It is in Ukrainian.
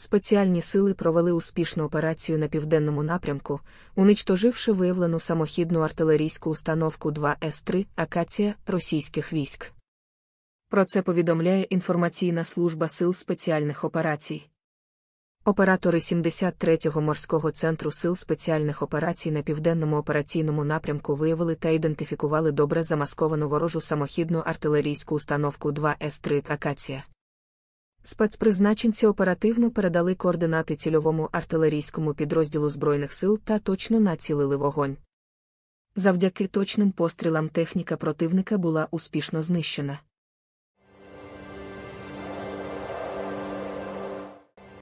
спеціальні сили провели успішну операцію на південному напрямку, уничтоживши виявлену самохідну артилерійську установку 2С3 акація російських військ. Про це повідомляє інформаційна служба сил спеціальних операцій. Оператори 73-го морського центру сил спеціальних операцій на південному операційному напрямку виявили та ідентифікували добре замасковану ворожу самохідну артилерійську установку 2С3 Акація. Спецпризначенці оперативно передали координати цільовому артилерійському підрозділу Збройних сил та точно націлили вогонь. Завдяки точним пострілам техніка противника була успішно знищена.